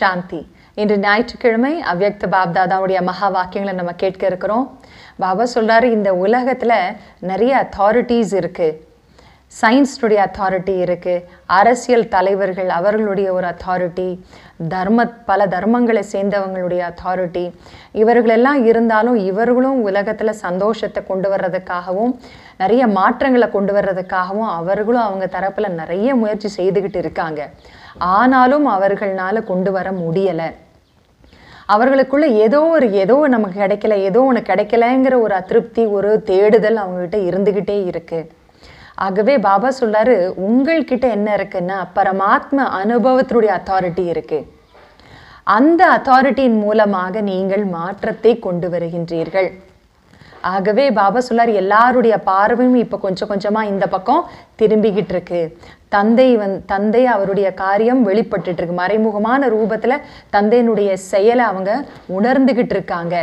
சாந்தி இன்று ஞாயிற்றுக்கிழமை அவ்வக்த பாப்தாதாவுடைய மகா வாக்கியங்களை நம்ம கேட்க இருக்கிறோம் பாபா சொல்கிறாரு இந்த உலகத்தில் நிறைய அத்தாரிட்டிஸ் இருக்குது சயின்ஸ்னுடைய அத்தாரிட்டி இருக்குது அரசியல் தலைவர்கள் அவர்களுடைய ஒரு அத்தாரிட்டி தர்ம பல தர்மங்களை சேர்ந்தவங்களுடைய அத்தாரிட்டி இவர்களெல்லாம் இருந்தாலும் இவர்களும் உலகத்தில் சந்தோஷத்தை கொண்டு வர்றதுக்காகவும் நிறைய மாற்றங்களை கொண்டு வர்றதுக்காகவும் அவர்களும் அவங்க தரப்பில் நிறைய முயற்சி செய்துக்கிட்டு இருக்காங்க ஆனாலும் அவர்களால் கொண்டு வர முடியலை அவர்களுக்குள்ள ஏதோ ஒரு ஏதோ நமக்கு கிடைக்கல ஏதோ ஒன்று கிடைக்கலங்கிற ஒரு அதிருப்தி ஒரு தேடுதல் அவங்ககிட்ட இருந்துக்கிட்டே இருக்குது ஆகவே பாபா சொல்றாரு உங்கள்கிட்ட என்ன இருக்குன்னா பரமாத்ம அனுபவத்தினுடைய அத்தாரிட்டி இருக்குது அந்த அத்தாரிட்டியின் மூலமாக நீங்கள் மாற்றத்தை கொண்டு வருகின்றீர்கள் ஆகவே பாபா சொல்லார் எல்லாருடைய பார்வையும் இப்போ கொஞ்சம் கொஞ்சமாக இந்த பக்கம் திரும்பிக்கிட்டு இருக்கு தந்தை வந் தந்தை அவருடைய காரியம் வெளிப்பட்டுட்டு இருக்கு மறைமுகமான ரூபத்தில் தந்தையினுடைய செயலை அவங்க உணர்ந்துக்கிட்டு இருக்காங்க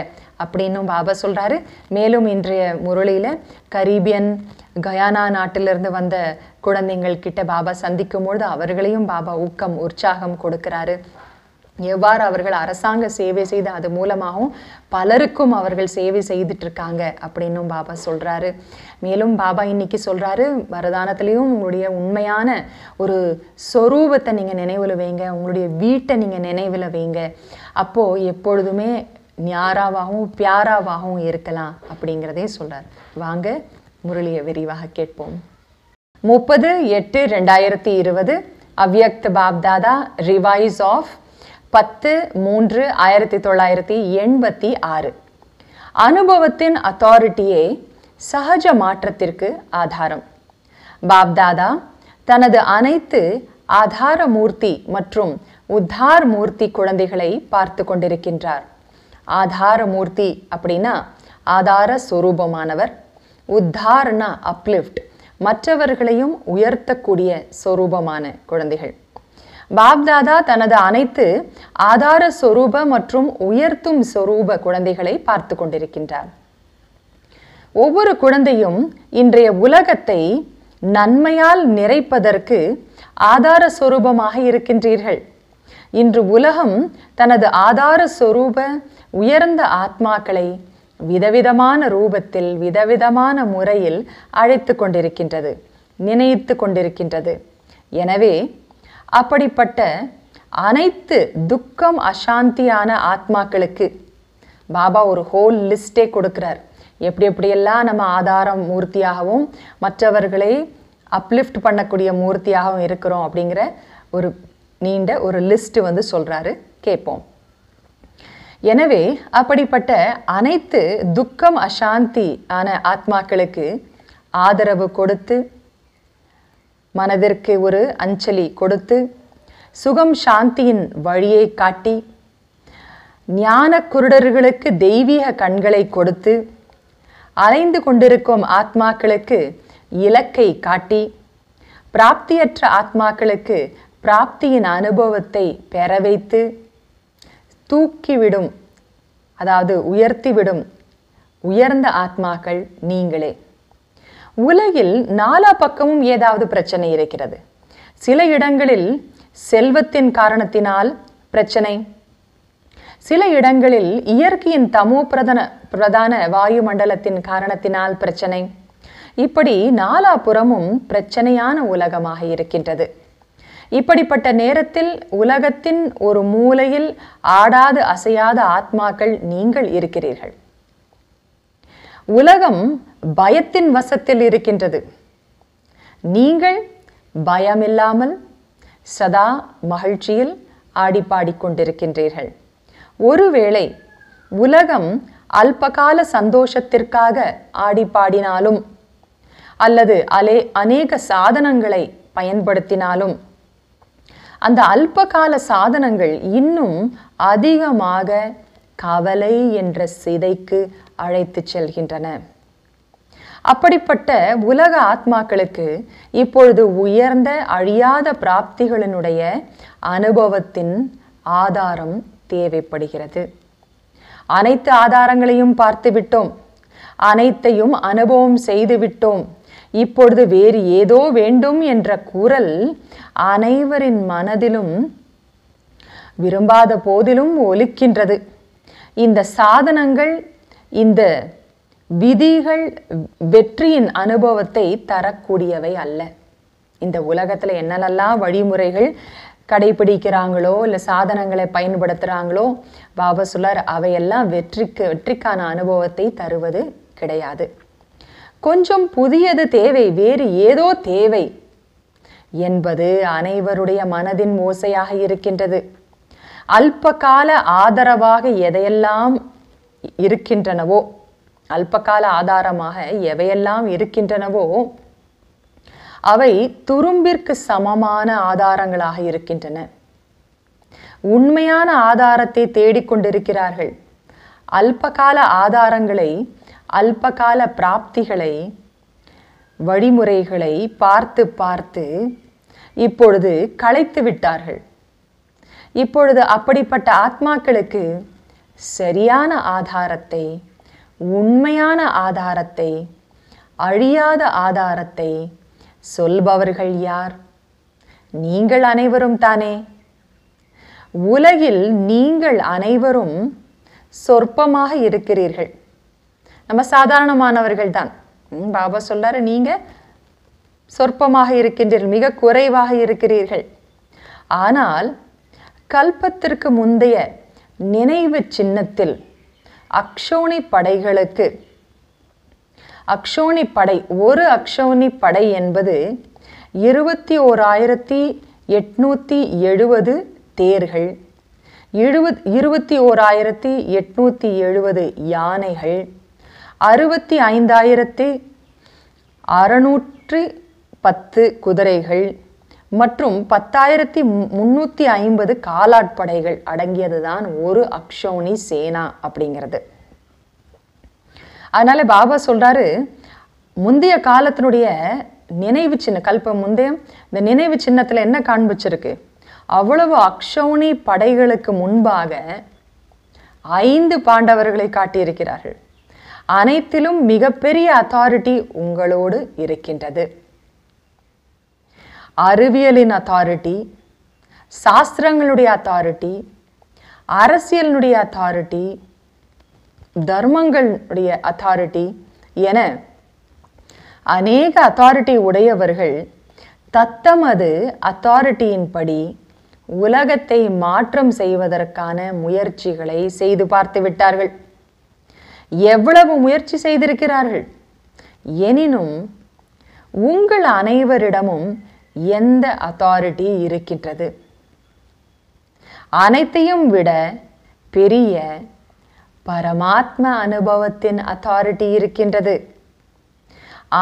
அப்படின்னும் பாபா சொல்கிறாரு மேலும் இன்றைய முரளியில் கரீபியன் கயானா நாட்டிலிருந்து வந்த குழந்தைங்கள் கிட்ட பாபா சந்திக்கும் பொழுது அவர்களையும் பாபா ஊக்கம் உற்சாகம் கொடுக்கிறாரு எவ்வாறு அவர்கள் அரசாங்க சேவை செய்து அது மூலமாகவும் பலருக்கும் அவர்கள் சேவை செய்துட்டு இருக்காங்க அப்படின்னும் பாபா சொல்கிறாரு மேலும் பாபா இன்னைக்கு சொல்கிறாரு வரதானத்துலேயும் உங்களுடைய உண்மையான ஒரு சொரூபத்தை நீங்கள் நினைவில் வைங்க உங்களுடைய வீட்டை நீங்கள் நினைவில் வைங்க அப்போது எப்பொழுதுமே ஞாராவாகவும் பியாராவாகவும் இருக்கலாம் அப்படிங்கிறதே சொல்கிறார் வாங்க முரளியை விரிவாக கேட்போம் முப்பது எட்டு ரெண்டாயிரத்தி இருபது அவ்யக்த் பாப்தாதா ரிவைஸ் ஆஃப் பத்து மூன்று ஆயிரத்தி தொள்ளாயிரத்தி எண்பத்தி ஆறு அனுபவத்தின் அத்தாரிட்டியே சகஜ மாற்றத்திற்கு ஆதாரம் பாப்தாதா தனது அனைத்து ஆதார மூர்த்தி மற்றும் உத்தார் மூர்த்தி குழந்தைகளை பார்த்து கொண்டிருக்கின்றார் மூர்த்தி அப்படின்னா ஆதார சொரூபமானவர் உத்தார்னா அப்லிஃப்ட் மற்றவர்களையும் உயர்த்தக்கூடிய சொரூபமான குழந்தைகள் பாப்தாதா தனது அனைத்து ஆதார சொரூப மற்றும் உயர்த்தும் சொரூப குழந்தைகளை பார்த்து கொண்டிருக்கின்றார் ஒவ்வொரு குழந்தையும் இன்றைய உலகத்தை நன்மையால் நிறைப்பதற்கு ஆதார சொரூபமாக இருக்கின்றீர்கள் இன்று உலகம் தனது ஆதார சொரூப உயர்ந்த ஆத்மாக்களை விதவிதமான ரூபத்தில் விதவிதமான முறையில் அழைத்து கொண்டிருக்கின்றது நினைத்து கொண்டிருக்கின்றது எனவே அப்படிப்பட்ட அனைத்து துக்கம் அசாந்தியான ஆத்மாக்களுக்கு பாபா ஒரு ஹோல் லிஸ்டே கொடுக்குறார் எப்படி எப்படியெல்லாம் நம்ம ஆதாரம் மூர்த்தியாகவும் மற்றவர்களை அப்லிஃப்ட் பண்ணக்கூடிய மூர்த்தியாகவும் இருக்கிறோம் அப்படிங்கிற ஒரு நீண்ட ஒரு லிஸ்ட் வந்து சொல்கிறாரு கேட்போம் எனவே அப்படிப்பட்ட அனைத்து துக்கம் அசாந்தி ஆன ஆத்மாக்களுக்கு ஆதரவு கொடுத்து மனதிற்கு ஒரு அஞ்சலி கொடுத்து சுகம் சாந்தியின் வழியை காட்டி ஞான குருடர்களுக்கு தெய்வீக கண்களை கொடுத்து அலைந்து கொண்டிருக்கும் ஆத்மாக்களுக்கு இலக்கை காட்டி பிராப்தியற்ற ஆத்மாக்களுக்கு பிராப்தியின் அனுபவத்தை பெற வைத்து தூக்கிவிடும் அதாவது உயர்த்திவிடும் உயர்ந்த ஆத்மாக்கள் நீங்களே உலகில் நாலா பக்கமும் ஏதாவது பிரச்சனை இருக்கிறது சில இடங்களில் செல்வத்தின் காரணத்தினால் பிரச்சனை சில இடங்களில் இயற்கையின் தமோ பிரதன பிரதான வாயுமண்டலத்தின் காரணத்தினால் பிரச்சனை இப்படி நாலாபுறமும் பிரச்சனையான உலகமாக இருக்கின்றது இப்படிப்பட்ட நேரத்தில் உலகத்தின் ஒரு மூலையில் ஆடாது அசையாத ஆத்மாக்கள் நீங்கள் இருக்கிறீர்கள் உலகம் பயத்தின் வசத்தில் இருக்கின்றது நீங்கள் பயமில்லாமல் சதா மகிழ்ச்சியில் ஆடிப்பாடிக்கொண்டிருக்கின்றீர்கள் ஒருவேளை உலகம் அல்பகால சந்தோஷத்திற்காக ஆடிப்பாடினாலும் அல்லது அலே அநேக சாதனங்களை பயன்படுத்தினாலும் அந்த அல்பகால சாதனங்கள் இன்னும் அதிகமாக கவலை என்ற சிதைக்கு அழைத்து செல்கின்றன அப்படிப்பட்ட உலக ஆத்மாக்களுக்கு இப்பொழுது உயர்ந்த அழியாத பிராப்திகளினுடைய அனுபவத்தின் ஆதாரம் தேவைப்படுகிறது அனைத்து ஆதாரங்களையும் பார்த்துவிட்டோம் அனைத்தையும் அனுபவம் செய்துவிட்டோம் இப்பொழுது வேறு ஏதோ வேண்டும் என்ற குரல் அனைவரின் மனதிலும் விரும்பாத போதிலும் ஒலிக்கின்றது இந்த சாதனங்கள் இந்த விதிகள் வெற்றியின் அனுபவத்தை தரக்கூடியவை அல்ல இந்த உலகத்தில் என்னென்னலாம் வழிமுறைகள் கடைபிடிக்கிறாங்களோ இல்லை சாதனங்களை பயன்படுத்துகிறாங்களோ பாபா சொல்லார் அவையெல்லாம் வெற்றிக்கு வெற்றிக்கான அனுபவத்தை தருவது கிடையாது கொஞ்சம் புதியது தேவை வேறு ஏதோ தேவை என்பது அனைவருடைய மனதின் மோசையாக இருக்கின்றது அல்பகால ஆதரவாக எதையெல்லாம் இருக்கின்றனவோ அல்பகால ஆதாரமாக எவையெல்லாம் இருக்கின்றனவோ அவை துரும்பிற்கு சமமான ஆதாரங்களாக இருக்கின்றன உண்மையான ஆதாரத்தை தேடிக்கொண்டிருக்கிறார்கள் அல்பகால ஆதாரங்களை அல்பகால பிராப்திகளை வழிமுறைகளை பார்த்து பார்த்து இப்பொழுது களைத்து விட்டார்கள் இப்பொழுது அப்படிப்பட்ட ஆத்மாக்களுக்கு சரியான ஆதாரத்தை உண்மையான ஆதாரத்தை அழியாத ஆதாரத்தை சொல்பவர்கள் யார் நீங்கள் அனைவரும் தானே உலகில் நீங்கள் அனைவரும் சொற்பமாக இருக்கிறீர்கள் நம்ம சாதாரணமானவர்கள் தான் பாபா சொல்றாரு நீங்கள் சொற்பமாக இருக்கின்றீர்கள் மிக குறைவாக இருக்கிறீர்கள் ஆனால் கல்பத்திற்கு முந்தைய நினைவு சின்னத்தில் அக்ஷோணி படைகளுக்கு அக்ஷோணி படை ஒரு அக்ஷோணி படை என்பது இருபத்தி ஓராயிரத்தி எட்நூற்றி எழுபது தேர்கள் எழுபத் இருபத்தி ஓராயிரத்தி எட்நூற்றி எழுபது யானைகள் அறுபத்தி ஐந்தாயிரத்தி அறநூற்று பத்து குதிரைகள் மற்றும் பத்தாயிரத்தி முன்னூற்றி ஐம்பது காலாட்படைகள் அடங்கியது தான் ஒரு அக்ஷௌனி சேனா அப்படிங்கிறது அதனால பாபா சொல்றாரு முந்தைய காலத்தினுடைய நினைவு சின்ன கல்ப முந்தைய இந்த நினைவு சின்னத்தில் என்ன காண்பிச்சிருக்கு அவ்வளவு அக்ஷௌனி படைகளுக்கு முன்பாக ஐந்து பாண்டவர்களை காட்டியிருக்கிறார்கள் அனைத்திலும் மிகப்பெரிய அத்தாரிட்டி உங்களோடு இருக்கின்றது அறிவியலின் அத்தாரிட்டி சாஸ்திரங்களுடைய அத்தாரிட்டி அரசியலினுடைய அத்தாரிட்டி தர்மங்களுடைய அத்தாரிட்டி என அநேக அத்தாரிட்டி உடையவர்கள் தத்தமது படி உலகத்தை மாற்றம் செய்வதற்கான முயற்சிகளை செய்து பார்த்து விட்டார்கள் எவ்வளவு முயற்சி செய்திருக்கிறார்கள் எனினும் உங்கள் அனைவரிடமும் எந்த அத்தாரிட்டி இருக்கின்றது அனைத்தையும் விட பெரிய பரமாத்ம அனுபவத்தின் அத்தாரிட்டி இருக்கின்றது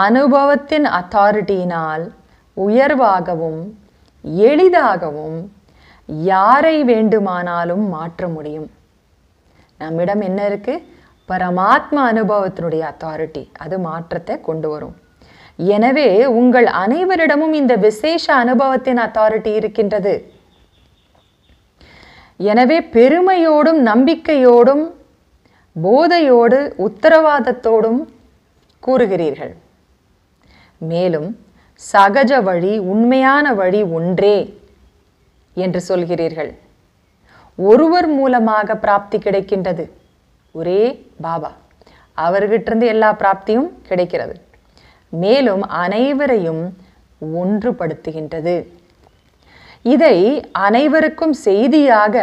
அனுபவத்தின் அத்தாரிட்டியினால் உயர்வாகவும் எளிதாகவும் யாரை வேண்டுமானாலும் மாற்ற முடியும் நம்மிடம் என்ன இருக்குது பரமாத்மா அனுபவத்தினுடைய அத்தாரிட்டி அது மாற்றத்தை கொண்டு வரும் எனவே உங்கள் அனைவரிடமும் இந்த விசேஷ அனுபவத்தின் அத்தாரிட்டி இருக்கின்றது எனவே பெருமையோடும் நம்பிக்கையோடும் போதையோடு உத்தரவாதத்தோடும் கூறுகிறீர்கள் மேலும் சகஜ வழி உண்மையான வழி ஒன்றே என்று சொல்கிறீர்கள் ஒருவர் மூலமாக பிராப்தி கிடைக்கின்றது ஒரே பாபா அவர்கிட்டிருந்து எல்லா பிராப்தியும் கிடைக்கிறது மேலும் அனைவரையும் ஒன்றுபடுத்துகின்றது இதை அனைவருக்கும் செய்தியாக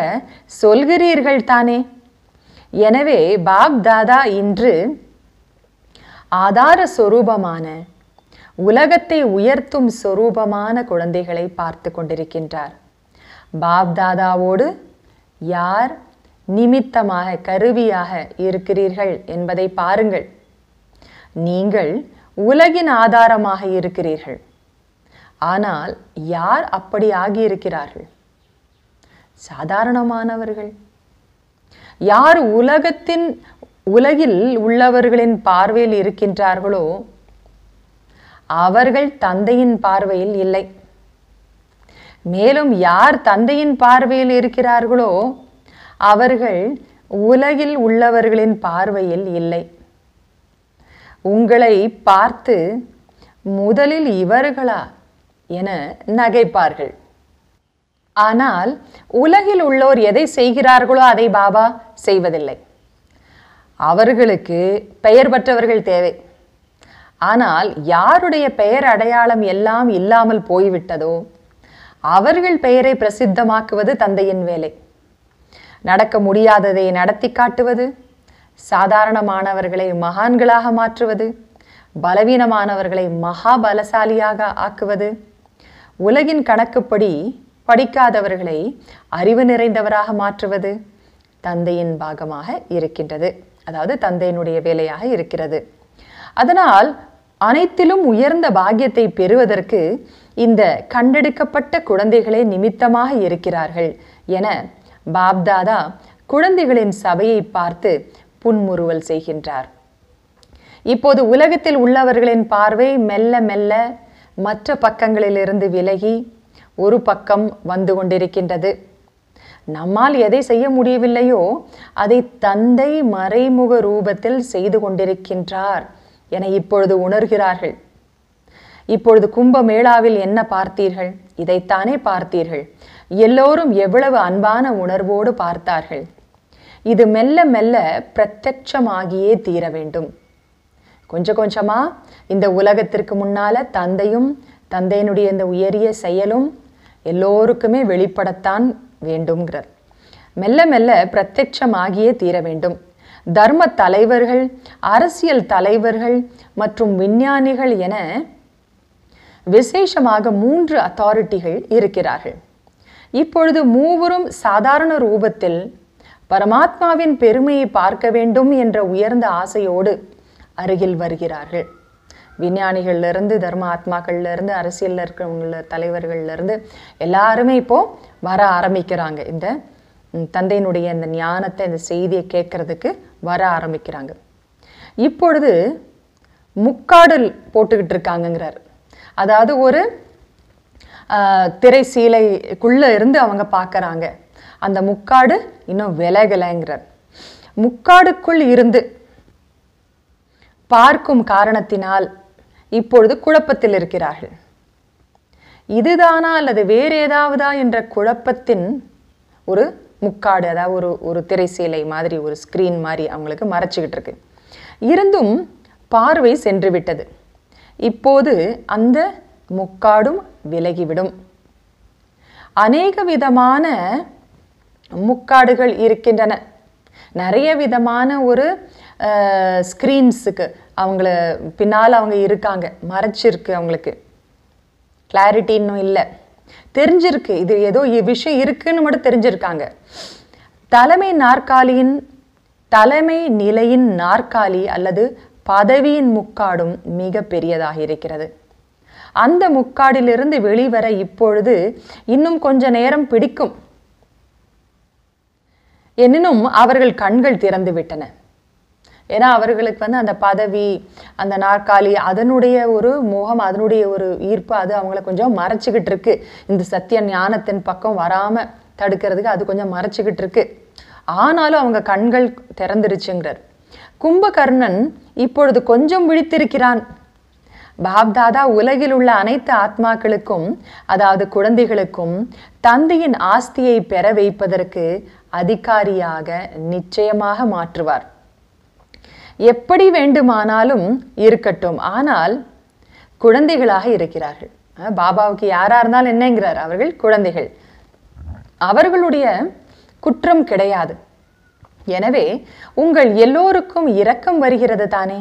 சொல்கிறீர்கள் தானே எனவே பாப்தாதா இன்று ஆதார சொரூபமான உலகத்தை உயர்த்தும் சொரூபமான குழந்தைகளை பார்த்து கொண்டிருக்கின்றார் பாப்தாதாவோடு யார் நிமித்தமாக கருவியாக இருக்கிறீர்கள் என்பதை பாருங்கள் நீங்கள் உலகின் ஆதாரமாக இருக்கிறீர்கள் ஆனால் யார் அப்படி ஆகியிருக்கிறார்கள் சாதாரணமானவர்கள் யார் உலகத்தின் உலகில் உள்ளவர்களின் பார்வையில் இருக்கின்றார்களோ அவர்கள் தந்தையின் பார்வையில் இல்லை மேலும் யார் தந்தையின் பார்வையில் இருக்கிறார்களோ அவர்கள் உலகில் உள்ளவர்களின் பார்வையில் இல்லை உங்களை பார்த்து முதலில் இவர்களா என நகைப்பார்கள் ஆனால் உலகில் உள்ளோர் எதை செய்கிறார்களோ அதை பாபா செய்வதில்லை அவர்களுக்கு பெயர் பெற்றவர்கள் தேவை ஆனால் யாருடைய பெயர் அடையாளம் எல்லாம் இல்லாமல் போய்விட்டதோ அவர்கள் பெயரை பிரசித்தமாக்குவது தந்தையின் வேலை நடக்க முடியாததை நடத்தி காட்டுவது சாதாரணமானவர்களை மகான்களாக மாற்றுவது பலவீனமானவர்களை மகா பலசாலியாக ஆக்குவது உலகின் கணக்குப்படி படிக்காதவர்களை அறிவு நிறைந்தவராக மாற்றுவது தந்தையின் பாகமாக இருக்கின்றது அதாவது தந்தையினுடைய வேலையாக இருக்கிறது அதனால் அனைத்திலும் உயர்ந்த பாக்கியத்தை பெறுவதற்கு இந்த கண்டெடுக்கப்பட்ட குழந்தைகளே நிமித்தமாக இருக்கிறார்கள் என பாப்தாதா குழந்தைகளின் சபையை பார்த்து புன்முறுவல் செய்கின்றார் இப்போது உலகத்தில் உள்ளவர்களின் பார்வை மெல்ல மெல்ல மற்ற பக்கங்களிலிருந்து விலகி ஒரு பக்கம் வந்து கொண்டிருக்கின்றது நம்மால் எதை செய்ய முடியவில்லையோ அதை தந்தை மறைமுக ரூபத்தில் செய்து கொண்டிருக்கின்றார் என இப்பொழுது உணர்கிறார்கள் இப்பொழுது கும்பமேளாவில் என்ன பார்த்தீர்கள் இதைத்தானே பார்த்தீர்கள் எல்லோரும் எவ்வளவு அன்பான உணர்வோடு பார்த்தார்கள் இது மெல்ல மெல்ல பிரத்யட்சமாகியே தீர வேண்டும் கொஞ்சம் கொஞ்சமாக இந்த உலகத்திற்கு முன்னால் தந்தையும் தந்தையினுடைய இந்த உயரிய செயலும் எல்லோருக்குமே வெளிப்படத்தான் வேண்டும்ங்கிறார் மெல்ல மெல்ல பிரத்யட்சமாகியே தீர வேண்டும் தர்ம தலைவர்கள் அரசியல் தலைவர்கள் மற்றும் விஞ்ஞானிகள் என விசேஷமாக மூன்று அத்தாரிட்டிகள் இருக்கிறார்கள் இப்பொழுது மூவரும் சாதாரண ரூபத்தில் பரமாத்மாவின் பெருமையை பார்க்க வேண்டும் என்ற உயர்ந்த ஆசையோடு அருகில் வருகிறார்கள் விஞ்ஞானிகள்லேருந்து தர்ம ஆத்மாக்கள்லேருந்து அரசியலில் இருக்கிறவங்கள தலைவர்கள்லேருந்து எல்லாருமே இப்போது வர ஆரம்பிக்கிறாங்க இந்த தந்தையினுடைய இந்த ஞானத்தை இந்த செய்தியை கேட்குறதுக்கு வர ஆரம்பிக்கிறாங்க இப்பொழுது முக்காடல் போட்டுக்கிட்டு இருக்காங்கங்கிறார் அதாவது ஒரு திரை சீலைக்குள்ளே இருந்து அவங்க பார்க்குறாங்க அந்த முக்காடு இன்னும் விலகலைங்கிறார் முக்காடுக்குள் இருந்து பார்க்கும் காரணத்தினால் இப்பொழுது குழப்பத்தில் இருக்கிறார்கள் இதுதானா அல்லது வேறு ஏதாவதா என்ற குழப்பத்தின் ஒரு முக்காடு அதாவது ஒரு ஒரு திரைசீலை மாதிரி ஒரு ஸ்க்ரீன் மாதிரி அவங்களுக்கு மறைச்சிக்கிட்டு இருக்கு இருந்தும் பார்வை சென்று விட்டது இப்போது அந்த முக்காடும் விலகிவிடும் அநேக விதமான முக்காடுகள் இருக்கின்றன நிறைய விதமான ஒரு ஸ்க்ரீன்ஸுக்கு அவங்கள பின்னால் அவங்க இருக்காங்க மறைச்சிருக்கு அவங்களுக்கு கிளாரிட்டி இன்னும் இல்லை தெரிஞ்சிருக்கு இது ஏதோ விஷயம் இருக்குன்னு மட்டும் தெரிஞ்சிருக்காங்க தலைமை நாற்காலியின் தலைமை நிலையின் நாற்காலி அல்லது பதவியின் முக்காடும் மிக பெரியதாக இருக்கிறது அந்த முக்காடிலிருந்து வெளிவர இப்பொழுது இன்னும் கொஞ்ச நேரம் பிடிக்கும் எனினும் அவர்கள் கண்கள் திறந்து விட்டன ஏன்னா அவர்களுக்கு வந்து அந்த பதவி அந்த நாற்காலி அதனுடைய ஒரு முகம் அதனுடைய ஒரு ஈர்ப்பு அது அவங்கள கொஞ்சம் மறைச்சிக்கிட்டு இருக்கு இந்த சத்திய ஞானத்தின் பக்கம் வராமல் தடுக்கிறதுக்கு அது கொஞ்சம் மறைச்சிக்கிட்டு இருக்கு ஆனாலும் அவங்க கண்கள் திறந்துருச்சுங்கிறார் கும்பகர்ணன் இப்பொழுது கொஞ்சம் விழித்திருக்கிறான் பாப்தாதா உலகில் உள்ள அனைத்து ஆத்மாக்களுக்கும் அதாவது குழந்தைகளுக்கும் தந்தையின் ஆஸ்தியை பெற வைப்பதற்கு அதிகாரியாக நிச்சயமாக மாற்றுவார் எப்படி வேண்டுமானாலும் இருக்கட்டும் ஆனால் குழந்தைகளாக இருக்கிறார்கள் பாபாவுக்கு யாராக இருந்தாலும் என்னங்கிறார் அவர்கள் குழந்தைகள் அவர்களுடைய குற்றம் கிடையாது எனவே உங்கள் எல்லோருக்கும் இரக்கம் வருகிறது தானே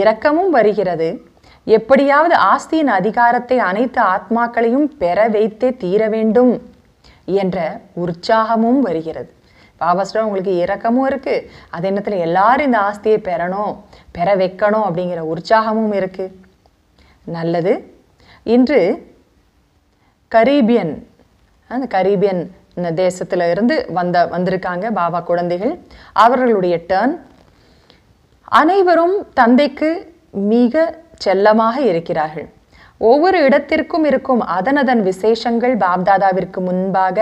இரக்கமும் வருகிறது எப்படியாவது ஆஸ்தியின் அதிகாரத்தை அனைத்து ஆத்மாக்களையும் பெற வைத்தே தீர வேண்டும் என்ற உற்சாகமும் வருகிறது பாபாஸ்டர் உங்களுக்கு இறக்கமும் இருக்குது அது எண்ணத்தில் எல்லாரும் இந்த ஆஸ்தியை பெறணும் பெற வைக்கணும் அப்படிங்கிற உற்சாகமும் இருக்குது நல்லது இன்று கரீபியன் அந்த கரீபியன் தேசத்தில் இருந்து வந்த வந்திருக்காங்க பாபா குழந்தைகள் அவர்களுடைய டேர்ன் அனைவரும் தந்தைக்கு மிக செல்லமாக இருக்கிறார்கள் ஒவ்வொரு இடத்திற்கும் இருக்கும் அதனதன் விசேஷங்கள் பாப்தாதாவிற்கு முன்பாக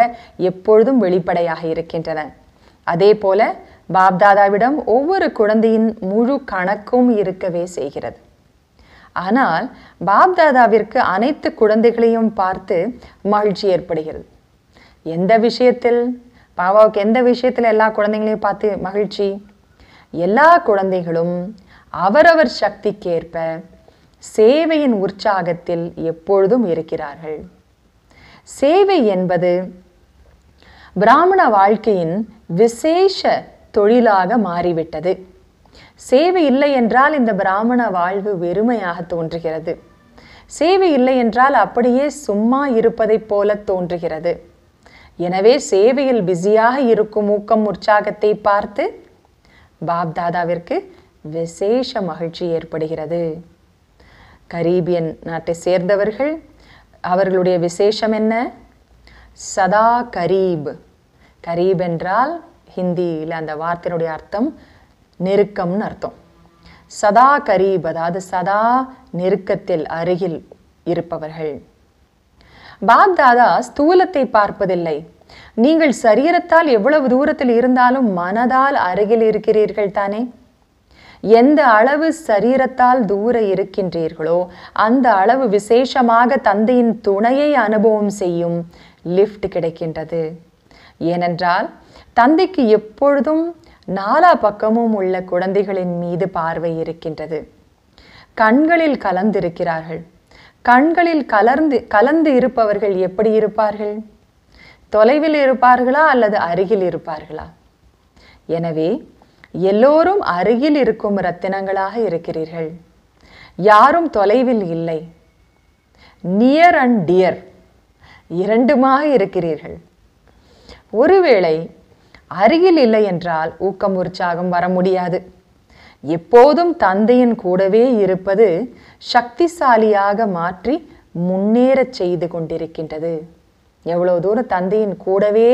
எப்பொழுதும் வெளிப்படையாக இருக்கின்றன அதே போல பாப்தாதாவிடம் ஒவ்வொரு குழந்தையின் முழு கணக்கும் இருக்கவே செய்கிறது ஆனால் பாப்தாதாவிற்கு அனைத்து குழந்தைகளையும் பார்த்து மகிழ்ச்சி ஏற்படுகிறது எந்த விஷயத்தில் பாபாவுக்கு எந்த விஷயத்தில் எல்லா குழந்தைங்களையும் பார்த்து மகிழ்ச்சி எல்லா குழந்தைகளும் அவரவர் சக்திக்கேற்ப சேவையின் உற்சாகத்தில் எப்பொழுதும் இருக்கிறார்கள் சேவை என்பது பிராமண வாழ்க்கையின் விசேஷ தொழிலாக மாறிவிட்டது சேவை இல்லை என்றால் இந்த பிராமண வாழ்வு வெறுமையாக தோன்றுகிறது சேவை இல்லை என்றால் அப்படியே சும்மா இருப்பதைப் போல தோன்றுகிறது எனவே சேவையில் பிஸியாக இருக்கும் ஊக்கம் உற்சாகத்தை பார்த்து பாப்தாதாவிற்கு விசேஷ மகிழ்ச்சி ஏற்படுகிறது கரீபியன் நாட்டை சேர்ந்தவர்கள் அவர்களுடைய விசேஷம் என்ன சதா கரீப் கரீப் என்றால் ஹிந்தியில் அந்த வார்த்தையினுடைய அர்த்தம் நெருக்கம்னு அர்த்தம் சதா கரீப் அதாவது சதா நெருக்கத்தில் அருகில் இருப்பவர்கள் பாக்தாதா ஸ்தூலத்தை பார்ப்பதில்லை நீங்கள் சரீரத்தால் எவ்வளவு தூரத்தில் இருந்தாலும் மனதால் அருகில் இருக்கிறீர்கள் தானே எந்த அளவு சரீரத்தால் தூர இருக்கின்றீர்களோ அந்த அளவு விசேஷமாக தந்தையின் துணையை அனுபவம் செய்யும் லிஃப்ட் கிடைக்கின்றது ஏனென்றால் தந்தைக்கு எப்பொழுதும் நாலா பக்கமும் உள்ள குழந்தைகளின் மீது பார்வை இருக்கின்றது கண்களில் கலந்திருக்கிறார்கள் கண்களில் கலர்ந்து கலந்து இருப்பவர்கள் எப்படி இருப்பார்கள் தொலைவில் இருப்பார்களா அல்லது அருகில் இருப்பார்களா எனவே எல்லோரும் அருகில் இருக்கும் ரத்தினங்களாக இருக்கிறீர்கள் யாரும் தொலைவில் இல்லை நியர் அண்ட் டியர் இரண்டுமாக இருக்கிறீர்கள் ஒருவேளை அருகில் இல்லை என்றால் ஊக்கம் உற்சாகம் வர முடியாது எப்போதும் தந்தையின் கூடவே இருப்பது சக்திசாலியாக மாற்றி முன்னேறச் செய்து கொண்டிருக்கின்றது எவ்வளோ தூரம் தந்தையின் கூடவே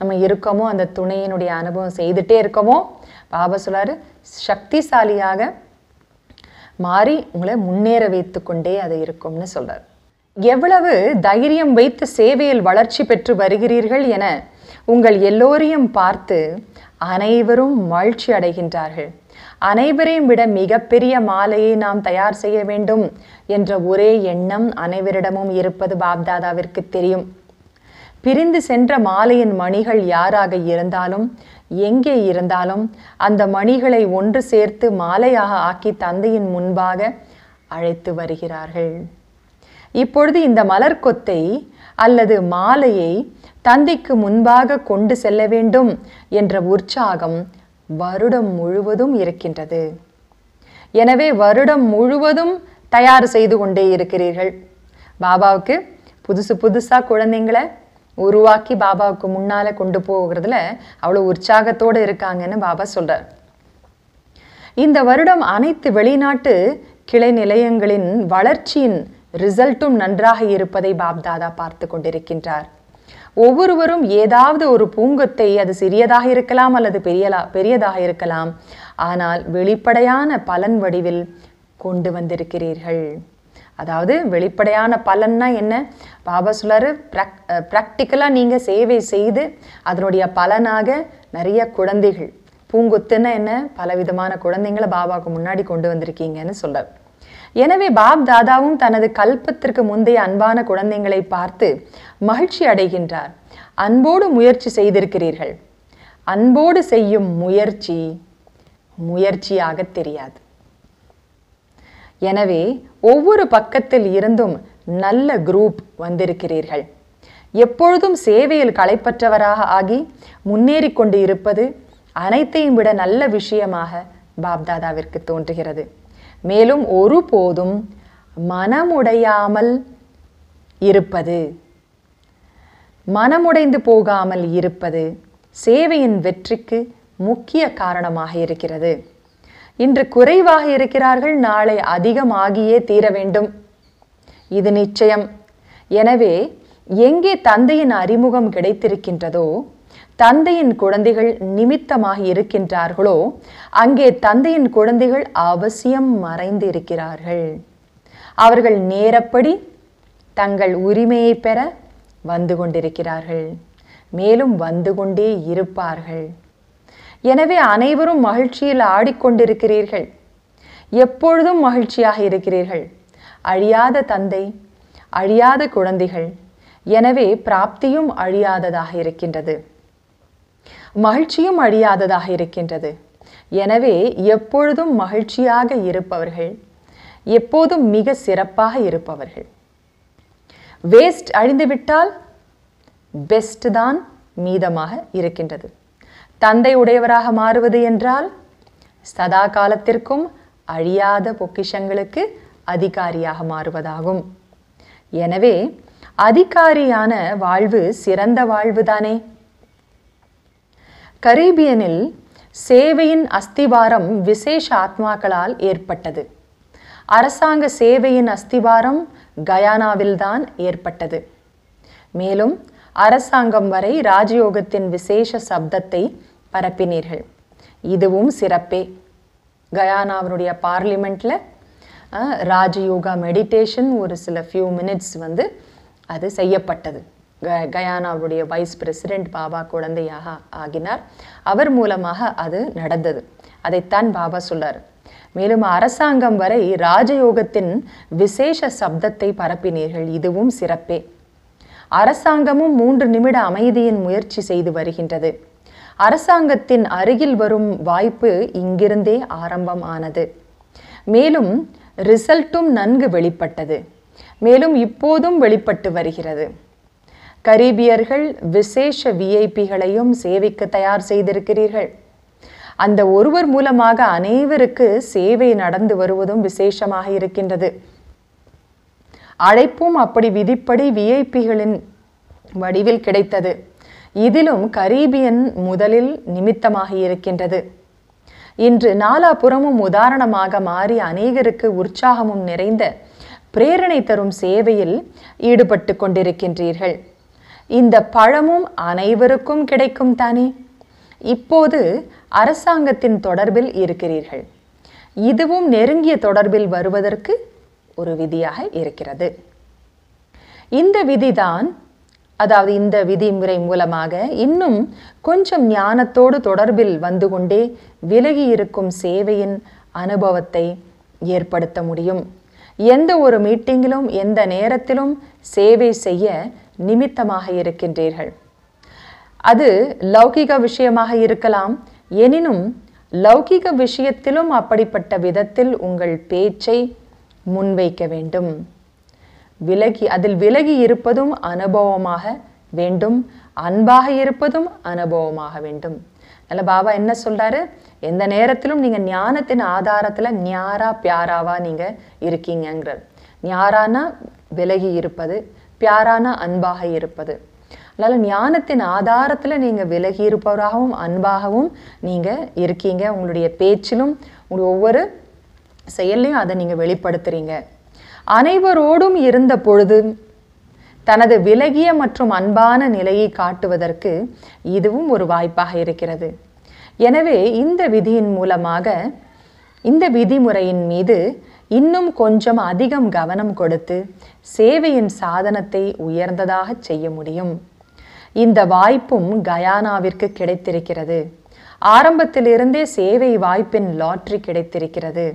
நம்ம இருக்கமோ அந்த துணையினுடைய அனுபவம் செய்துட்டே இருக்கமோ பாபா சொல்லாரு சக்திசாலியாக மாறி உங்களை முன்னேற வைத்து கொண்டே அது இருக்கும்னு சொல்கிறார் எவ்வளவு தைரியம் வைத்து சேவையில் வளர்ச்சி பெற்று வருகிறீர்கள் என உங்கள் எல்லோரையும் பார்த்து அனைவரும் மகிழ்ச்சி அடைகின்றார்கள் அனைவரையும் விட மிகப்பெரிய மாலையை நாம் தயார் செய்ய வேண்டும் என்ற ஒரே எண்ணம் அனைவரிடமும் இருப்பது பாப்தாதாவிற்கு தெரியும் பிரிந்து சென்ற மாலையின் மணிகள் யாராக இருந்தாலும் எங்கே இருந்தாலும் அந்த மணிகளை ஒன்று சேர்த்து மாலையாக ஆக்கி தந்தையின் முன்பாக அழைத்து வருகிறார்கள் இப்பொழுது இந்த மலர் கொத்தை அல்லது மாலையை தந்தைக்கு முன்பாக கொண்டு செல்ல வேண்டும் என்ற உற்சாகம் வருடம் முழுவதும் இருக்கின்றது எனவே வருடம் முழுவதும் தயார் செய்து கொண்டே இருக்கிறீர்கள் பாபாவுக்கு புதுசு புதுசாக குழந்தைங்களை உருவாக்கி பாபாவுக்கு முன்னால் கொண்டு போகிறதுல அவ்வளோ உற்சாகத்தோடு இருக்காங்கன்னு பாபா சொல்கிறார் இந்த வருடம் அனைத்து வெளிநாட்டு கிளை நிலையங்களின் வளர்ச்சியின் ரிசல்ட்டும் நன்றாக இருப்பதை பாப்தாதா பார்த்து கொண்டிருக்கின்றார் ஒவ்வொருவரும் ஏதாவது ஒரு பூங்கொத்தை அது சிறியதாக இருக்கலாம் அல்லது பெரியலா பெரியதாக இருக்கலாம் ஆனால் வெளிப்படையான பலன் வடிவில் கொண்டு வந்திருக்கிறீர்கள் அதாவது வெளிப்படையான பலன்னா என்ன பாபா சொல்லார் ப்ராக் ப்ராக்டிக்கலாக நீங்கள் சேவை செய்து அதனுடைய பலனாக நிறைய குழந்தைகள் பூங்கொத்துன்னா என்ன பலவிதமான குழந்தைங்களை பாபாவுக்கு முன்னாடி கொண்டு வந்திருக்கீங்கன்னு சொல்கிறார் எனவே பாப் தாதாவும் தனது கல்பத்திற்கு முந்தைய அன்பான குழந்தைங்களை பார்த்து மகிழ்ச்சி அடைகின்றார் அன்போடு முயற்சி செய்திருக்கிறீர்கள் அன்போடு செய்யும் முயற்சி முயற்சியாக தெரியாது எனவே ஒவ்வொரு பக்கத்தில் இருந்தும் நல்ல குரூப் வந்திருக்கிறீர்கள் எப்பொழுதும் சேவையில் களைப்பற்றவராக ஆகி முன்னேறி கொண்டு இருப்பது அனைத்தையும் விட நல்ல விஷயமாக பாப்தாதாவிற்கு தோன்றுகிறது மேலும் ஒருபோதும் மனமுடையாமல் இருப்பது மனமுடைந்து போகாமல் இருப்பது சேவையின் வெற்றிக்கு முக்கிய காரணமாக இருக்கிறது இன்று குறைவாக இருக்கிறார்கள் நாளை அதிகமாகியே தீர வேண்டும் இது நிச்சயம் எனவே எங்கே தந்தையின் அறிமுகம் கிடைத்திருக்கின்றதோ தந்தையின் குழந்தைகள் நிமித்தமாக இருக்கின்றார்களோ அங்கே தந்தையின் குழந்தைகள் அவசியம் மறைந்து இருக்கிறார்கள் அவர்கள் நேரப்படி தங்கள் உரிமையை பெற வந்து கொண்டிருக்கிறார்கள் மேலும் வந்து கொண்டே இருப்பார்கள் எனவே அனைவரும் மகிழ்ச்சியில் ஆடிக்கொண்டிருக்கிறீர்கள் எப்பொழுதும் மகிழ்ச்சியாக இருக்கிறீர்கள் அழியாத தந்தை அழியாத குழந்தைகள் எனவே பிராப்தியும் அழியாததாக இருக்கின்றது மகிழ்ச்சியும் அழியாததாக இருக்கின்றது எனவே எப்பொழுதும் மகிழ்ச்சியாக இருப்பவர்கள் எப்போதும் மிக சிறப்பாக இருப்பவர்கள் வேஸ்ட் அழிந்துவிட்டால் பெஸ்ட் தான் மீதமாக இருக்கின்றது தந்தை உடையவராக மாறுவது என்றால் சதா காலத்திற்கும் அழியாத பொக்கிஷங்களுக்கு அதிகாரியாக மாறுவதாகும் எனவே அதிகாரியான வாழ்வு சிறந்த வாழ்வுதானே கரீபியனில் சேவையின் அஸ்திவாரம் விசேஷ ஆத்மாக்களால் ஏற்பட்டது அரசாங்க சேவையின் அஸ்திவாரம் கயானாவில்தான் ஏற்பட்டது மேலும் அரசாங்கம் வரை ராஜயோகத்தின் விசேஷ சப்தத்தை பரப்பினீர்கள் இதுவும் சிறப்பே கயானாவினுடைய பார்லிமெண்ட்டில் ராஜயோகா மெடிடேஷன் ஒரு சில ஃபியூ மினிட்ஸ் வந்து அது செய்யப்பட்டது க கயானாவுடைய வைஸ் பிரசிடெண்ட் பாபா குழந்தையாக ஆகினார் அவர் மூலமாக அது நடந்தது அதைத்தான் பாபா சொல்லார் மேலும் அரசாங்கம் வரை ராஜயோகத்தின் விசேஷ சப்தத்தை பரப்பினீர்கள் இதுவும் சிறப்பே அரசாங்கமும் மூன்று நிமிட அமைதியின் முயற்சி செய்து வருகின்றது அரசாங்கத்தின் அருகில் வரும் வாய்ப்பு இங்கிருந்தே ஆரம்பமானது மேலும் ரிசல்ட்டும் நன்கு வெளிப்பட்டது மேலும் இப்போதும் வெளிப்பட்டு வருகிறது கரீபியர்கள் விசேஷ விஐபிகளையும் சேவைக்கு தயார் செய்திருக்கிறீர்கள் அந்த ஒருவர் மூலமாக அனைவருக்கு சேவை நடந்து வருவதும் விசேஷமாக இருக்கின்றது அழைப்பும் அப்படி விதிப்படி விஐபிகளின் வடிவில் கிடைத்தது இதிலும் கரீபியன் முதலில் நிமித்தமாக இருக்கின்றது இன்று நாலாபுறமும் உதாரணமாக மாறி அநேகருக்கு உற்சாகமும் நிறைந்த பிரேரணை தரும் சேவையில் ஈடுபட்டு கொண்டிருக்கின்றீர்கள் இந்த பழமும் அனைவருக்கும் கிடைக்கும் தானே இப்போது அரசாங்கத்தின் தொடர்பில் இருக்கிறீர்கள் இதுவும் நெருங்கிய தொடர்பில் வருவதற்கு ஒரு விதியாக இருக்கிறது இந்த விதிதான் அதாவது இந்த விதிமுறை மூலமாக இன்னும் கொஞ்சம் ஞானத்தோடு தொடர்பில் வந்து கொண்டே விலகி இருக்கும் சேவையின் அனுபவத்தை ஏற்படுத்த முடியும் எந்த ஒரு மீட்டிங்கிலும் எந்த நேரத்திலும் சேவை செய்ய நிமித்தமாக இருக்கின்றீர்கள் அது லௌகிக விஷயமாக இருக்கலாம் எனினும் லௌகிக விஷயத்திலும் அப்படிப்பட்ட விதத்தில் உங்கள் பேச்சை முன்வைக்க வேண்டும் விலகி அதில் விலகி இருப்பதும் அனுபவமாக வேண்டும் அன்பாக இருப்பதும் அனுபவமாக வேண்டும் அதில் பாபா என்ன சொல்கிறாரு எந்த நேரத்திலும் நீங்கள் ஞானத்தின் ஆதாரத்தில் ஞாரா பியாராவா நீங்கள் இருக்கீங்கிறார் ஞாரானா விலகி இருப்பது பியாரானா அன்பாக இருப்பது அதனால் ஞானத்தின் ஆதாரத்தில் நீங்கள் விலகி இருப்பவராகவும் அன்பாகவும் நீங்கள் இருக்கீங்க உங்களுடைய பேச்சிலும் உங்களுடைய ஒவ்வொரு செயல்லையும் அதை நீங்கள் வெளிப்படுத்துகிறீங்க அனைவரோடும் இருந்த பொழுது தனது விலகிய மற்றும் அன்பான நிலையை காட்டுவதற்கு இதுவும் ஒரு வாய்ப்பாக இருக்கிறது எனவே இந்த விதியின் மூலமாக இந்த விதிமுறையின் மீது இன்னும் கொஞ்சம் அதிகம் கவனம் கொடுத்து சேவையின் சாதனத்தை உயர்ந்ததாக செய்ய முடியும் இந்த வாய்ப்பும் கயானாவிற்கு கிடைத்திருக்கிறது ஆரம்பத்திலிருந்தே சேவை வாய்ப்பின் லாட்ரி கிடைத்திருக்கிறது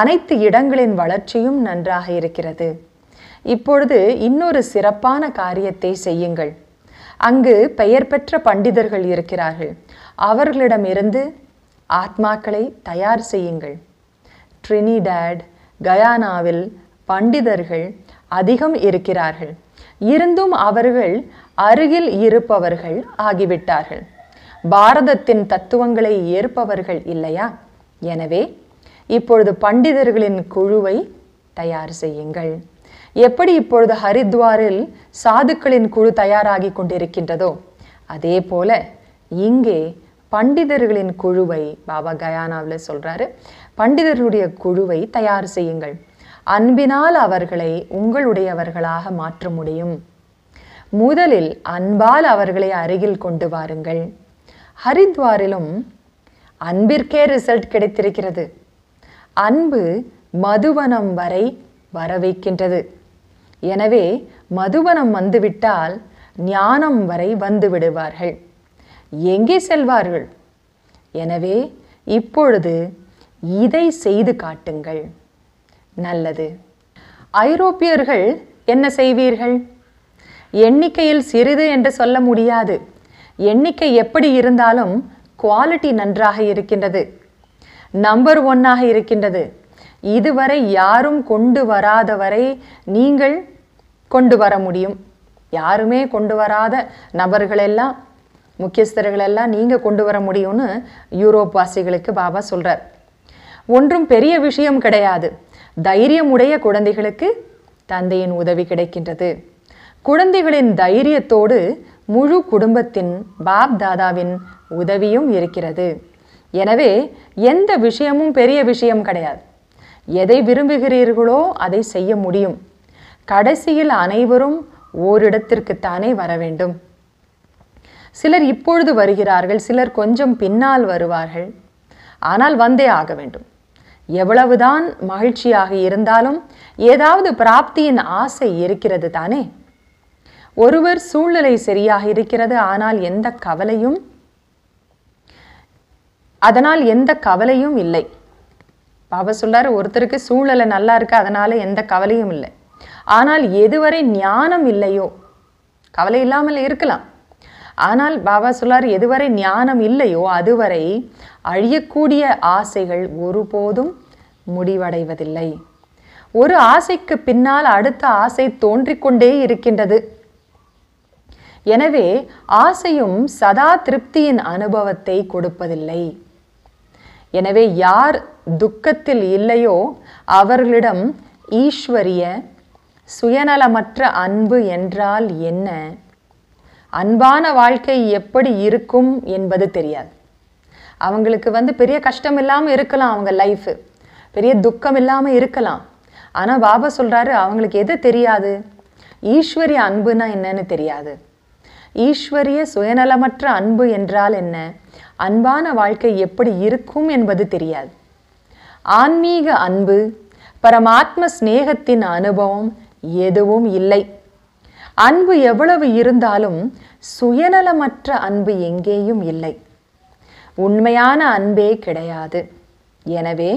அனைத்து இடங்களின் வளர்ச்சியும் நன்றாக இருக்கிறது இப்பொழுது இன்னொரு சிறப்பான காரியத்தை செய்யுங்கள் அங்கு பெயர் பெற்ற பண்டிதர்கள் இருக்கிறார்கள் அவர்களிடமிருந்து ஆத்மாக்களை தயார் செய்யுங்கள் ட்ரினிடேட் கயானாவில் பண்டிதர்கள் அதிகம் இருக்கிறார்கள் இருந்தும் அவர்கள் அருகில் இருப்பவர்கள் ஆகிவிட்டார்கள் பாரதத்தின் தத்துவங்களை ஏற்பவர்கள் இல்லையா எனவே இப்பொழுது பண்டிதர்களின் குழுவை தயார் செய்யுங்கள் எப்படி இப்பொழுது ஹரித்வாரில் சாதுக்களின் குழு தயாராகி கொண்டிருக்கின்றதோ அதே போல இங்கே பண்டிதர்களின் குழுவை பாபா கயானாவில் சொல்கிறாரு பண்டிதர்களுடைய குழுவை தயார் செய்யுங்கள் அன்பினால் அவர்களை உங்களுடையவர்களாக மாற்ற முடியும் முதலில் அன்பால் அவர்களை அருகில் கொண்டு வாருங்கள் ஹரித்வாரிலும் அன்பிற்கே ரிசல்ட் கிடைத்திருக்கிறது அன்பு மதுவனம் வரை வர வைக்கின்றது எனவே மதுவனம் வந்துவிட்டால் ஞானம் வரை வந்து விடுவார்கள் எங்கே செல்வார்கள் எனவே இப்பொழுது இதை செய்து காட்டுங்கள் நல்லது ஐரோப்பியர்கள் என்ன செய்வீர்கள் எண்ணிக்கையில் சிறிது என்று சொல்ல முடியாது எண்ணிக்கை எப்படி இருந்தாலும் குவாலிட்டி நன்றாக இருக்கின்றது நம்பர் ஒன்னாக இருக்கின்றது இதுவரை யாரும் கொண்டு வராதவரை நீங்கள் கொண்டு வர முடியும் யாருமே கொண்டு வராத நபர்களெல்லாம் முக்கியஸ்தர்களெல்லாம் நீங்கள் கொண்டு வர முடியும்னு யூரோப் வாசிகளுக்கு பாபா சொல்கிறார் ஒன்றும் பெரிய விஷயம் கிடையாது தைரியமுடைய குழந்தைகளுக்கு தந்தையின் உதவி கிடைக்கின்றது குழந்தைகளின் தைரியத்தோடு முழு குடும்பத்தின் பாப் தாதாவின் உதவியும் இருக்கிறது எனவே எந்த விஷயமும் பெரிய விஷயம் கிடையாது எதை விரும்புகிறீர்களோ அதை செய்ய முடியும் கடைசியில் அனைவரும் ஓரிடத்திற்குத்தானே வர வேண்டும் சிலர் இப்பொழுது வருகிறார்கள் சிலர் கொஞ்சம் பின்னால் வருவார்கள் ஆனால் வந்தே ஆக வேண்டும் எவ்வளவுதான் மகிழ்ச்சியாக இருந்தாலும் ஏதாவது பிராப்தியின் ஆசை இருக்கிறது தானே ஒருவர் சூழ்நிலை சரியாக இருக்கிறது ஆனால் எந்த கவலையும் அதனால் எந்த கவலையும் இல்லை பாபா சொல்றாரு ஒருத்தருக்கு சூழ்நிலை நல்லா இருக்கு அதனால் எந்த கவலையும் இல்லை ஆனால் எதுவரை ஞானம் இல்லையோ கவலை இல்லாமல் இருக்கலாம் ஆனால் பாபா சொல்றாரு எதுவரை ஞானம் இல்லையோ அதுவரை அழியக்கூடிய ஆசைகள் ஒருபோதும் முடிவடைவதில்லை ஒரு ஆசைக்கு பின்னால் அடுத்த ஆசை தோன்றிக்கொண்டே இருக்கின்றது எனவே ஆசையும் சதா திருப்தியின் அனுபவத்தை கொடுப்பதில்லை எனவே யார் துக்கத்தில் இல்லையோ அவர்களிடம் ஈஸ்வரிய சுயநலமற்ற அன்பு என்றால் என்ன அன்பான வாழ்க்கை எப்படி இருக்கும் என்பது தெரியாது அவங்களுக்கு வந்து பெரிய கஷ்டம் இல்லாமல் இருக்கலாம் அவங்க லைஃபு பெரிய துக்கம் இல்லாமல் இருக்கலாம் ஆனால் பாபா சொல்கிறாரு அவங்களுக்கு எது தெரியாது ஈஸ்வரிய அன்புனா என்னன்னு தெரியாது ஈஸ்வரிய சுயநலமற்ற அன்பு என்றால் என்ன அன்பான வாழ்க்கை எப்படி இருக்கும் என்பது தெரியாது ஆன்மீக அன்பு பரமாத்ம ஸ்நேகத்தின் அனுபவம் எதுவும் இல்லை அன்பு எவ்வளவு இருந்தாலும் சுயநலமற்ற அன்பு எங்கேயும் இல்லை உண்மையான அன்பே கிடையாது எனவே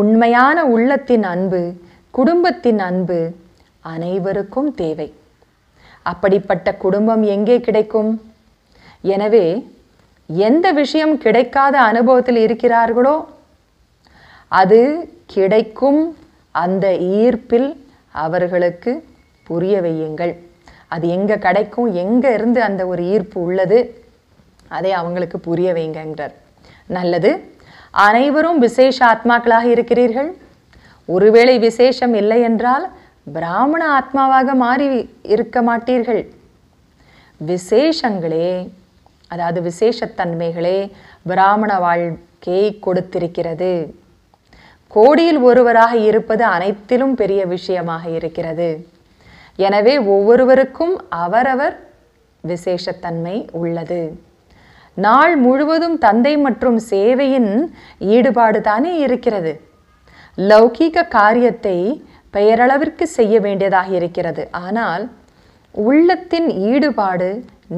உண்மையான உள்ளத்தின் அன்பு குடும்பத்தின் அன்பு அனைவருக்கும் தேவை அப்படிப்பட்ட குடும்பம் எங்கே கிடைக்கும் எனவே எந்த விஷயம் கிடைக்காத அனுபவத்தில் இருக்கிறார்களோ அது கிடைக்கும் அந்த ஈர்ப்பில் அவர்களுக்கு புரிய வையுங்கள் அது எங்கே கிடைக்கும் எங்கே இருந்து அந்த ஒரு ஈர்ப்பு உள்ளது அதை அவங்களுக்கு புரிய வைங்கன்றார் நல்லது அனைவரும் விசேஷ ஆத்மாக்களாக இருக்கிறீர்கள் ஒருவேளை விசேஷம் இல்லை என்றால் பிராமண ஆத்மாவாக மாறி இருக்க மாட்டீர்கள் விசேஷங்களே அதாவது விசேஷத்தன்மைகளே பிராமண வாழ்க்கையை கொடுத்திருக்கிறது கோடியில் ஒருவராக இருப்பது அனைத்திலும் பெரிய விஷயமாக இருக்கிறது எனவே ஒவ்வொருவருக்கும் அவரவர் விசேஷத்தன்மை உள்ளது நாள் முழுவதும் தந்தை மற்றும் சேவையின் ஈடுபாடு தானே இருக்கிறது லௌகீக காரியத்தை பெயரளவிற்கு செய்ய வேண்டியதாக இருக்கிறது ஆனால் உள்ளத்தின் ஈடுபாடு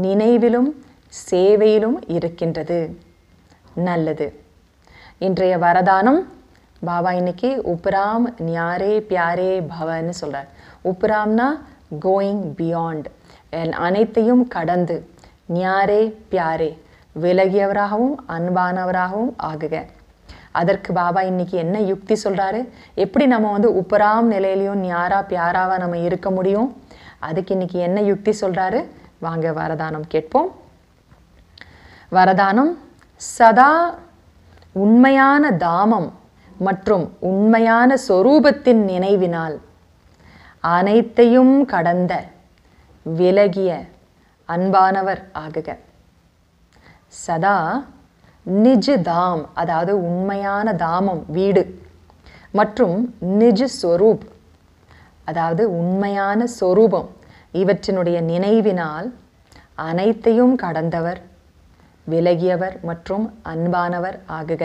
நினைவிலும் சேவையிலும் இருக்கின்றது நல்லது இன்றைய வரதானம் பாபா இன்னைக்கு உப்ராம் நியாரே பியாரே பவன்னு சொல்கிறார் உப்ராம்னா கோயிங் பியாண்ட் என் அனைத்தையும் கடந்து நியாரே பியாரே விலகியவராகவும் அன்பானவராகவும் ஆகுக அதற்கு பாபா இன்னைக்கு என்ன யுக்தி சொல்கிறாரு எப்படி நம்ம வந்து உப்பராம் நிலையிலையும் நியாரா பியாராவாக நம்ம இருக்க முடியும் அதுக்கு இன்னைக்கு என்ன யுக்தி சொல்கிறாரு வாங்க வரதானம் கேட்போம் வரதானம் சதா உண்மையான தாமம் மற்றும் உண்மையான சொரூபத்தின் நினைவினால் அனைத்தையும் கடந்த விலகிய அன்பானவர் ஆகுக சதா நிஜ தாம் அதாவது உண்மையான தாமம் வீடு மற்றும் நிஜ ஸ்வரூப் அதாவது உண்மையான சொரூபம் இவற்றினுடைய நினைவினால் அனைத்தையும் கடந்தவர் விலகியவர் மற்றும் அன்பானவர் ஆகுக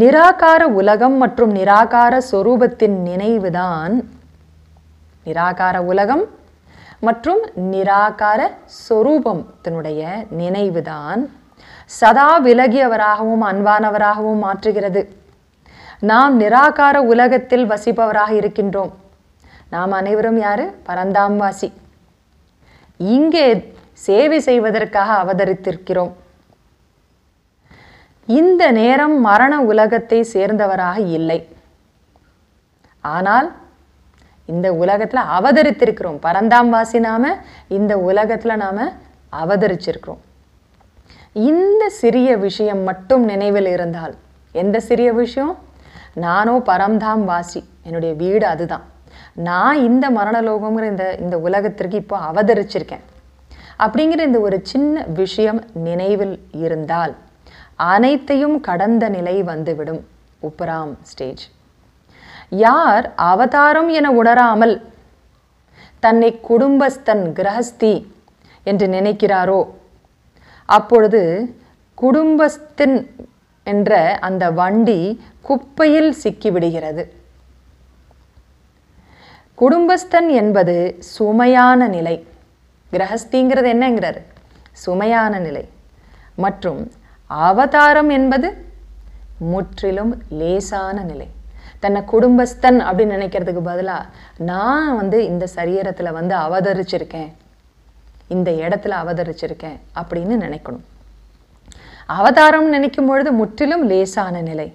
நிராகார உலகம் மற்றும் நிராகார சொரூபத்தின் நினைவுதான் நிராகார உலகம் மற்றும் நிராகார சொரூபத்தினுடைய நினைவுதான் சதா விலகியவராகவும் அன்பானவராகவும் மாற்றுகிறது நாம் நிராகார உலகத்தில் வசிப்பவராக இருக்கின்றோம் நாம் அனைவரும் யாரு பரந்தாம்வாசி இங்கே சேவை செய்வதற்காக அவதரித்திருக்கிறோம் இந்த நேரம் மரண உலகத்தை சேர்ந்தவராக இல்லை ஆனால் இந்த உலகத்தில் அவதரித்திருக்கிறோம் பரந்தாம்வாசி நாம இந்த உலகத்தில் நாம் அவதரிச்சிருக்கிறோம் இந்த சிறிய விஷயம் மட்டும் நினைவில் இருந்தால் எந்த சிறிய விஷயம் நானோ பரம்தாம் வாசி என்னுடைய வீடு அதுதான் நான் இந்த மரணலோகங்கிற இந்த இந்த உலகத்திற்கு இப்போ அவதரிச்சிருக்கேன் அப்படிங்கிற இந்த ஒரு சின்ன விஷயம் நினைவில் இருந்தால் அனைத்தையும் கடந்த நிலை வந்துவிடும் உப்பராம் ஸ்டேஜ் யார் அவதாரம் என உணராமல் தன்னை குடும்பஸ்தன் கிரகஸ்தி என்று நினைக்கிறாரோ அப்பொழுது குடும்பஸ்தின் என்ற அந்த வண்டி குப்பையில் சிக்கிவிடுகிறது குடும்பஸ்தன் என்பது சுமையான நிலை கிரகஸ்திங்கிறது என்னங்கிறார் சுமையான நிலை மற்றும் அவதாரம் என்பது முற்றிலும் லேசான நிலை தன்னை குடும்பஸ்தன் அப்படின்னு நினைக்கிறதுக்கு பதிலாக நான் வந்து இந்த சரீரத்தில் வந்து அவதரிச்சிருக்கேன் இந்த இடத்துல அவதரிச்சிருக்கேன் அப்படின்னு நினைக்கணும் அவதாரம் நினைக்கும் பொழுது முற்றிலும் லேசான நிலை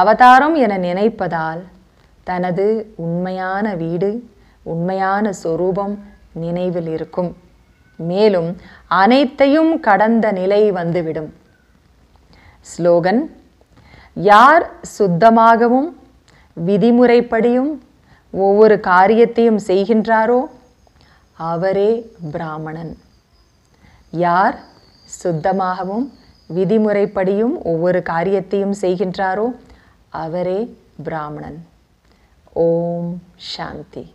அவதாரம் என நினைப்பதால் தனது உண்மையான வீடு உண்மையான சொரூபம் நினைவில் இருக்கும் மேலும் அனைத்தையும் கடந்த நிலை வந்துவிடும் ஸ்லோகன் யார் சுத்தமாகவும் விதிமுறைப்படியும் ஒவ்வொரு காரியத்தையும் செய்கின்றாரோ அவரே பிராமணன் யார் சுத்தமாகவும் விதிமுறைப்படியும் ஒவ்வொரு காரியத்தையும் செய்கின்றாரோ அவரே பிராமணன் ஓம் சாந்தி